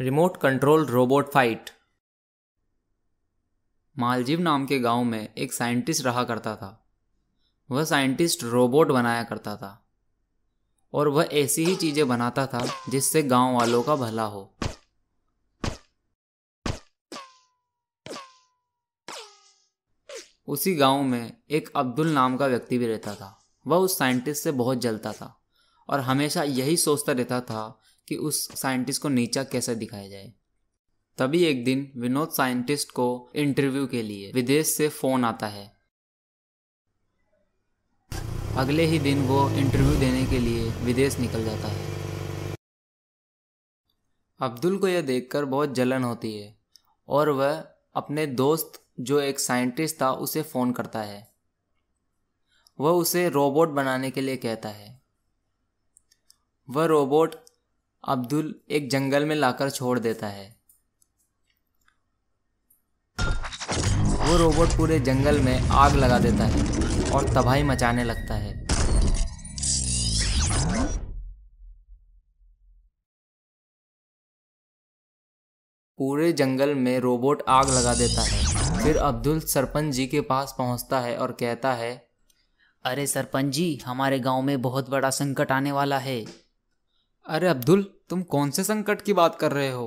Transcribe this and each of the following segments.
remote control robot fight Maljiv नाम के गांव में एक साइंटिस्ट रहा करता था वह साइंटिस्ट रोबोट बनाया करता था और वह ऐसी ही चीज़ें बनाता था जिससे गांव वालों का भला हो उसी गांव में एक अब्दुल नाम का व्यक्ति भी रहता था वह उस साइंटिस्ट से बहुत जलता था और हमेशा यही सोचता रहता था कि उस साइंटिस्ट को नीचा कैसे दिखाया जाए तभी एक दिन विनोद साइंटिस्ट को इंटरव्यू के लिए विदेश से फ़ोन आता है अगले ही दिन वो इंटरव्यू देने के लिए विदेश निकल जाता है अब्दुल को यह देखकर बहुत जलन होती है और वह अपने दोस्त जो एक साइंटिस्ट था उसे फ़ोन करता है वह उसे रोबोट बनाने के लिए कहता है वह रोबोट अब्दुल एक जंगल में लाकर छोड़ देता है वो रोबोट पूरे जंगल में आग लगा देता है और तबाही मचाने लगता है पूरे जंगल में रोबोट आग लगा देता है फिर अब्दुल सरपंच जी के पास पहुंचता है और कहता है अरे सरपंच जी हमारे गांव में बहुत बड़ा संकट आने वाला है अरे अब्दुल तुम कौन से संकट की बात कर रहे हो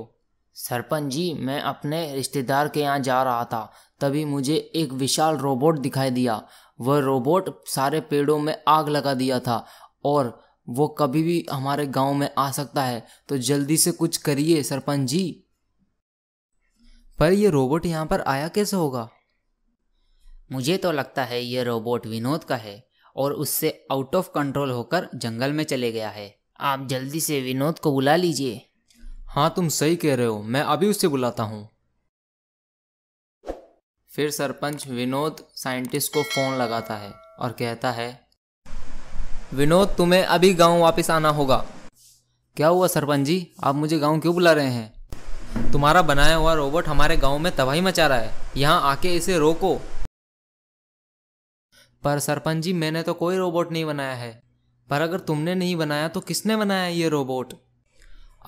सरपंच जी मैं अपने रिश्तेदार के यहाँ जा रहा था तभी मुझे एक विशाल रोबोट दिखाई दिया वह रोबोट सारे पेड़ों में आग लगा दिया था और वो कभी भी हमारे गांव में आ सकता है तो जल्दी से कुछ करिए सरपंच जी पर यह रोबोट यहाँ पर आया कैसे होगा मुझे तो लगता है यह रोबोट विनोद का है और उससे आउट ऑफ कंट्रोल होकर जंगल में चले गया है आप जल्दी से विनोद को बुला लीजिए हाँ तुम सही कह रहे हो मैं अभी उसे बुलाता हूँ फिर सरपंच विनोद साइंटिस्ट को फ़ोन लगाता है और कहता है विनोद तुम्हें अभी गांव वापस आना होगा क्या हुआ सरपंच जी आप मुझे गांव क्यों बुला रहे हैं तुम्हारा बनाया हुआ रोबोट हमारे गांव में तबाही मचा रहा है यहाँ आके इसे रोको पर सरपंच जी मैंने तो कोई रोबोट नहीं बनाया है पर अगर तुमने नहीं बनाया तो किसने बनाया ये रोबोट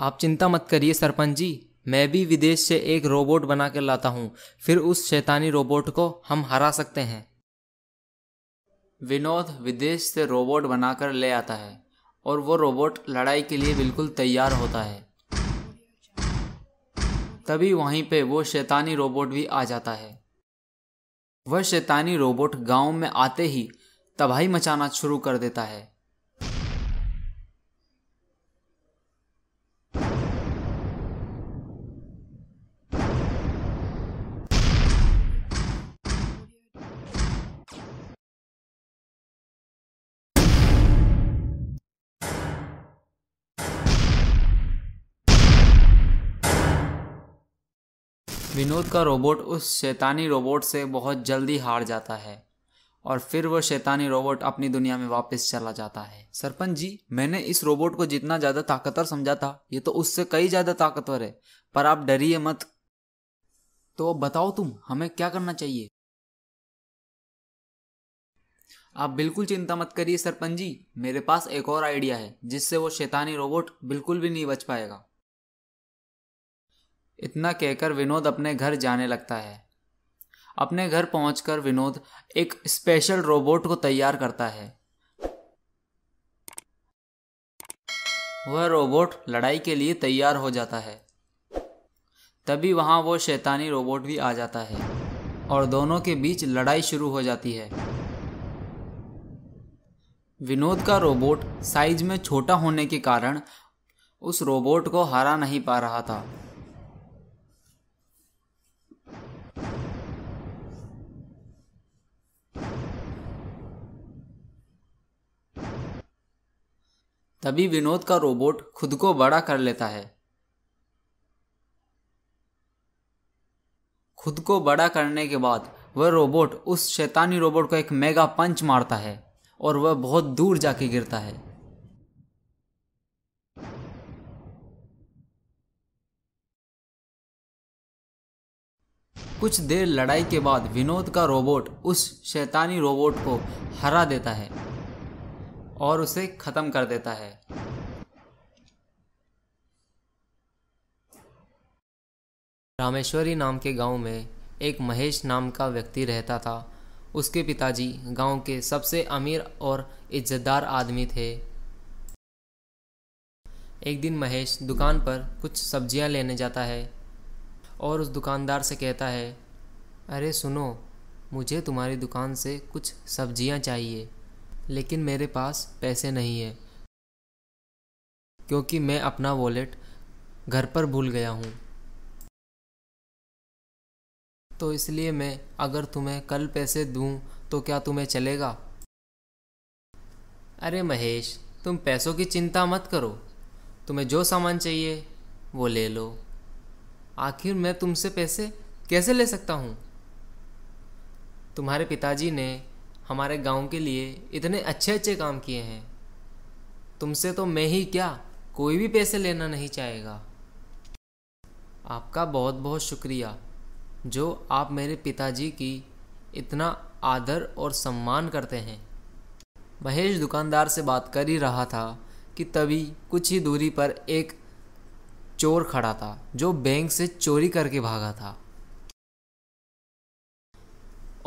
आप चिंता मत करिए सरपंच जी मैं भी विदेश से एक रोबोट बना कर लाता हूँ फिर उस शैतानी रोबोट को हम हरा सकते हैं विनोद विदेश से रोबोट बनाकर ले आता है और वो रोबोट लड़ाई के लिए बिल्कुल तैयार होता है तभी वहीं पे वो शैतानी रोबोट भी आ जाता है वह शैतानी रोबोट गांव में आते ही तबाही मचाना शुरू कर देता है विनोद का रोबोट उस शैतानी रोबोट से बहुत जल्दी हार जाता है और फिर वह शैतानी रोबोट अपनी दुनिया में वापस चला जाता है सरपंच जी मैंने इस रोबोट को जितना ज़्यादा ताकतवर समझा था ये तो उससे कई ज़्यादा ताकतवर है पर आप डरिए मत तो अब बताओ तुम हमें क्या करना चाहिए आप बिल्कुल चिंता मत करिए सरपंच जी मेरे पास एक और आइडिया है जिससे वो शैतानी रोबोट बिल्कुल भी नहीं बच पाएगा इतना कहकर विनोद अपने घर जाने लगता है अपने घर पहुंचकर विनोद एक स्पेशल रोबोट को तैयार करता है वह रोबोट लड़ाई के लिए तैयार हो जाता है तभी वहाँ वो शैतानी रोबोट भी आ जाता है और दोनों के बीच लड़ाई शुरू हो जाती है विनोद का रोबोट साइज में छोटा होने के कारण उस रोबोट को हरा नहीं पा रहा था तभी विनोद का रोबोट खुद को बड़ा कर लेता है खुद को बड़ा करने के बाद वह रोबोट उस शैतानी रोबोट को एक मेगा पंच मारता है और वह बहुत दूर जाके गिरता है कुछ देर लड़ाई के बाद विनोद का रोबोट उस शैतानी रोबोट को हरा देता है और उसे ख़त्म कर देता है रामेश्वरी नाम के गांव में एक महेश नाम का व्यक्ति रहता था उसके पिताजी गांव के सबसे अमीर और इज्जतदार आदमी थे एक दिन महेश दुकान पर कुछ सब्जियां लेने जाता है और उस दुकानदार से कहता है अरे सुनो मुझे तुम्हारी दुकान से कुछ सब्जियां चाहिए लेकिन मेरे पास पैसे नहीं है क्योंकि मैं अपना वॉलेट घर पर भूल गया हूँ तो इसलिए मैं अगर तुम्हें कल पैसे दूँ तो क्या तुम्हें चलेगा अरे महेश तुम पैसों की चिंता मत करो तुम्हें जो सामान चाहिए वो ले लो आखिर मैं तुमसे पैसे कैसे ले सकता हूँ तुम्हारे पिताजी ने हमारे गांव के लिए इतने अच्छे अच्छे काम किए हैं तुमसे तो मैं ही क्या कोई भी पैसे लेना नहीं चाहेगा आपका बहुत बहुत शुक्रिया जो आप मेरे पिताजी की इतना आदर और सम्मान करते हैं महेश दुकानदार से बात कर ही रहा था कि तभी कुछ ही दूरी पर एक चोर खड़ा था जो बैंक से चोरी करके भागा था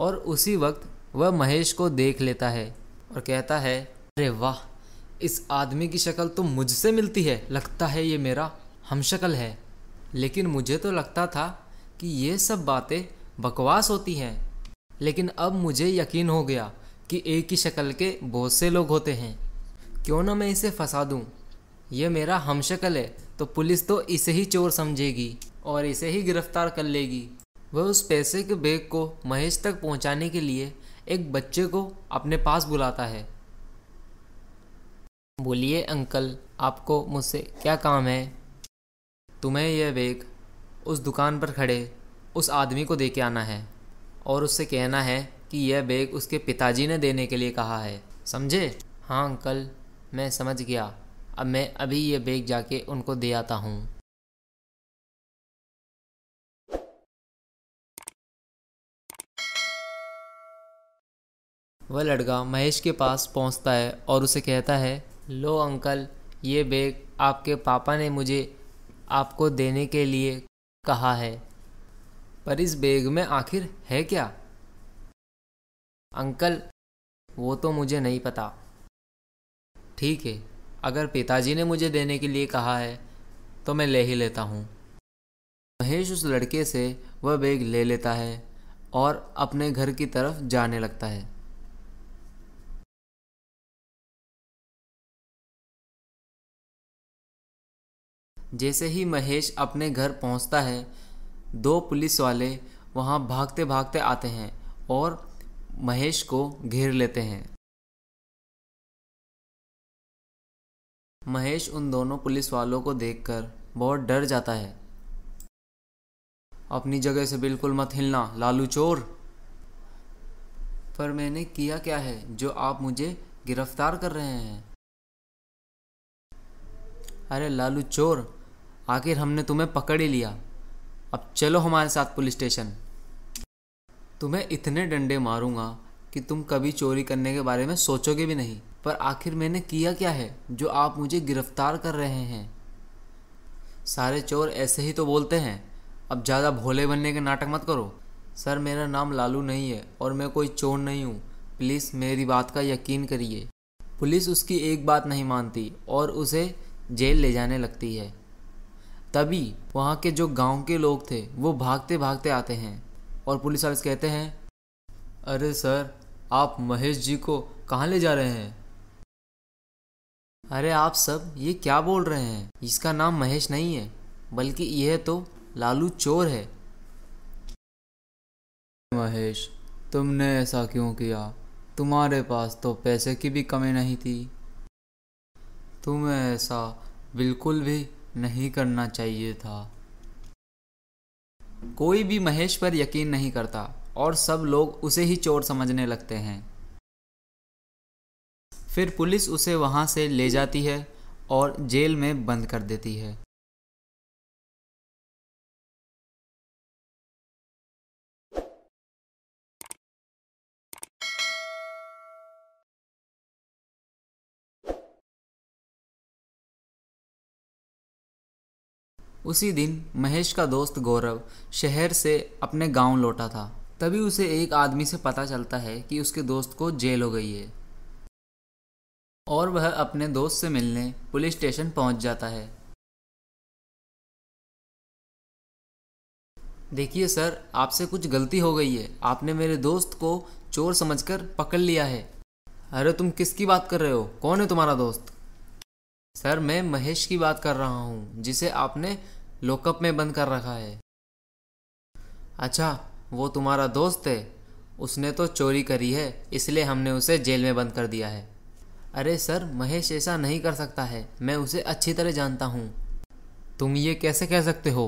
और उसी वक्त वह महेश को देख लेता है और कहता है अरे वाह इस आदमी की शक्ल तो मुझसे मिलती है लगता है ये मेरा हम शक्ल है लेकिन मुझे तो लगता था कि ये सब बातें बकवास होती हैं लेकिन अब मुझे यकीन हो गया कि एक ही शक्ल के बहुत से लोग होते हैं क्यों ना मैं इसे फंसा दूँ यह मेरा हम शक्ल है तो पुलिस तो इसे ही चोर समझेगी और इसे ही गिरफ्तार कर लेगी वह उस पैसे के बैग को महेश तक पहुंचाने के लिए एक बच्चे को अपने पास बुलाता है बोलिए अंकल आपको मुझसे क्या काम है तुम्हें यह बैग उस दुकान पर खड़े उस आदमी को दे के आना है और उससे कहना है कि यह बैग उसके पिताजी ने देने के लिए कहा है समझे हाँ अंकल मैं समझ गया अब मैं अभी यह बैग जाके उनको दे आता हूँ वह लड़का महेश के पास पहुंचता है और उसे कहता है लो अंकल ये बैग आपके पापा ने मुझे आपको देने के लिए कहा है पर इस बैग में आखिर है क्या अंकल वो तो मुझे नहीं पता ठीक है अगर पिताजी ने मुझे देने के लिए कहा है तो मैं ले ही लेता हूँ महेश उस लड़के से वह बैग ले लेता है और अपने घर की तरफ जाने लगता है जैसे ही महेश अपने घर पहुंचता है दो पुलिस वाले वहां भागते भागते आते हैं और महेश को घेर लेते हैं महेश उन दोनों पुलिस वालों को देखकर बहुत डर जाता है अपनी जगह से बिल्कुल मत हिलना लालू चोर पर मैंने किया क्या है जो आप मुझे गिरफ्तार कर रहे हैं अरे लालू चोर आखिर हमने तुम्हें पकड़ ही लिया अब चलो हमारे साथ पुलिस स्टेशन तुम्हें इतने डंडे मारूंगा कि तुम कभी चोरी करने के बारे में सोचोगे भी नहीं पर आखिर मैंने किया क्या है जो आप मुझे गिरफ्तार कर रहे हैं सारे चोर ऐसे ही तो बोलते हैं अब ज़्यादा भोले बनने के नाटक मत करो सर मेरा नाम लालू नहीं है और मैं कोई चोर नहीं हूँ प्लीज़ मेरी बात का यकीन करिए पुलिस उसकी एक बात नहीं मानती और उसे जेल ले जाने लगती है तभी वहाँ के जो गांव के लोग थे वो भागते भागते आते हैं और पुलिस वाले कहते हैं अरे सर आप महेश जी को कहाँ ले जा रहे हैं अरे आप सब ये क्या बोल रहे हैं इसका नाम महेश नहीं है बल्कि यह तो लालू चोर है महेश तुमने ऐसा क्यों किया तुम्हारे पास तो पैसे की भी कमी नहीं थी तुम्हें ऐसा बिल्कुल भी नहीं करना चाहिए था कोई भी महेश पर यकीन नहीं करता और सब लोग उसे ही चोर समझने लगते हैं फिर पुलिस उसे वहाँ से ले जाती है और जेल में बंद कर देती है उसी दिन महेश का दोस्त गौरव शहर से अपने गांव लौटा था तभी उसे एक आदमी से पता चलता है कि उसके दोस्त को जेल हो गई है और वह अपने दोस्त से मिलने पुलिस स्टेशन पहुंच जाता है देखिए सर आपसे कुछ गलती हो गई है आपने मेरे दोस्त को चोर समझकर पकड़ लिया है अरे तुम किसकी बात कर रहे हो कौन है तुम्हारा दोस्त सर मैं महेश की बात कर रहा हूँ जिसे आपने लॉकअप में बंद कर रखा है अच्छा वो तुम्हारा दोस्त है उसने तो चोरी करी है इसलिए हमने उसे जेल में बंद कर दिया है अरे सर महेश ऐसा नहीं कर सकता है मैं उसे अच्छी तरह जानता हूँ तुम ये कैसे कह सकते हो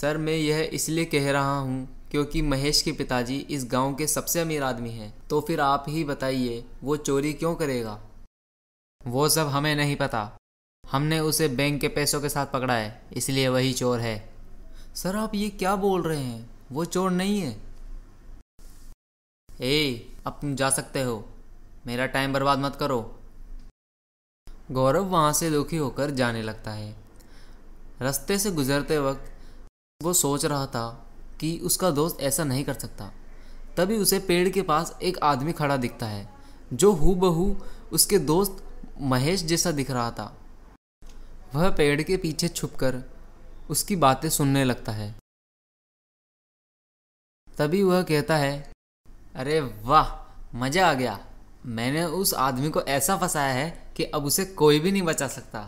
सर मैं यह इसलिए कह रहा हूँ क्योंकि महेश के पिताजी इस गांव के सबसे अमीर आदमी हैं तो फिर आप ही बताइए वो चोरी क्यों करेगा वो सब हमें नहीं पता हमने उसे बैंक के पैसों के साथ पकड़ा है इसलिए वही चोर है सर आप ये क्या बोल रहे हैं वो चोर नहीं है ए अब तुम जा सकते हो मेरा टाइम बर्बाद मत करो गौरव वहां से दुखी होकर जाने लगता है रास्ते से गुजरते वक्त वो सोच रहा था कि उसका दोस्त ऐसा नहीं कर सकता तभी उसे पेड़ के पास एक आदमी खड़ा दिखता है जो हु बहू उसके दोस्त महेश जैसा दिख रहा था वह पेड़ के पीछे छुपकर उसकी बातें सुनने लगता है तभी वह कहता है अरे वाह मज़ा आ गया मैंने उस आदमी को ऐसा फंसाया है कि अब उसे कोई भी नहीं बचा सकता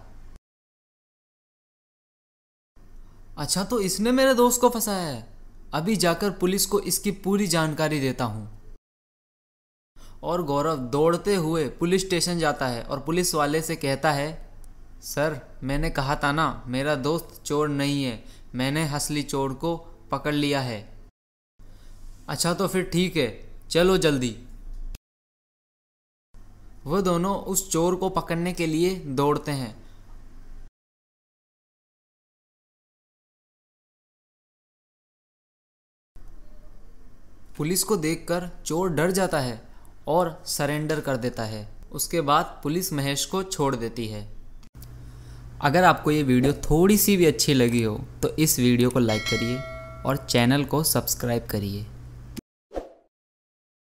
अच्छा तो इसने मेरे दोस्त को फंसाया है अभी जाकर पुलिस को इसकी पूरी जानकारी देता हूं और गौरव दौड़ते हुए पुलिस स्टेशन जाता है और पुलिस वाले से कहता है सर मैंने कहा था ना मेरा दोस्त चोर नहीं है मैंने हसली चोर को पकड़ लिया है अच्छा तो फिर ठीक है चलो जल्दी वह दोनों उस चोर को पकड़ने के लिए दौड़ते हैं पुलिस को देखकर चोर डर जाता है और सरेंडर कर देता है उसके बाद पुलिस महेश को छोड़ देती है अगर आपको ये वीडियो थोड़ी सी भी अच्छी लगी हो तो इस वीडियो को लाइक करिए और चैनल को सब्सक्राइब करिए